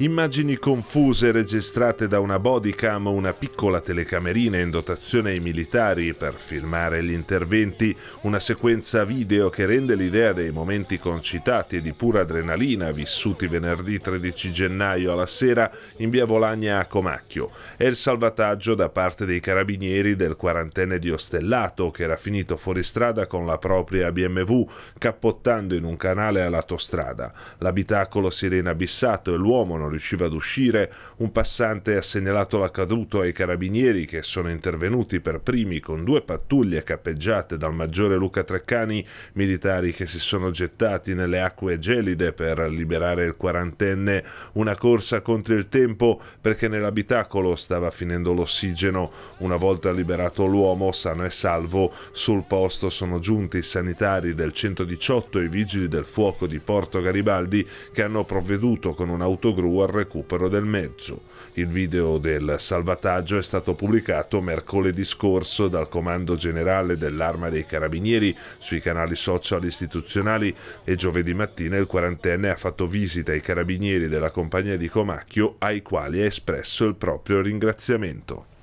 Immagini confuse registrate da una bodycam o una piccola telecamerina in dotazione ai militari per filmare gli interventi, una sequenza video che rende l'idea dei momenti concitati e di pura adrenalina vissuti venerdì 13 gennaio alla sera in via Volagna a Comacchio, È il salvataggio da parte dei carabinieri del quarantenne di Ostellato che era finito fuoristrada con la propria BMW cappottando in un canale all'autostrada. L'abitacolo si era inabissato e l'uomo non non riusciva ad uscire, un passante ha segnalato l'accaduto ai carabinieri che sono intervenuti per primi con due pattuglie cappeggiate dal maggiore Luca Treccani, militari che si sono gettati nelle acque gelide per liberare il quarantenne, una corsa contro il tempo perché nell'abitacolo stava finendo l'ossigeno. Una volta liberato l'uomo, sano e salvo, sul posto sono giunti i sanitari del 118 e i vigili del fuoco di Porto Garibaldi che hanno provveduto con un'autogru al recupero del mezzo. Il video del salvataggio è stato pubblicato mercoledì scorso dal Comando Generale dell'Arma dei Carabinieri sui canali social istituzionali e giovedì mattina il quarantenne ha fatto visita ai carabinieri della compagnia di Comacchio ai quali ha espresso il proprio ringraziamento.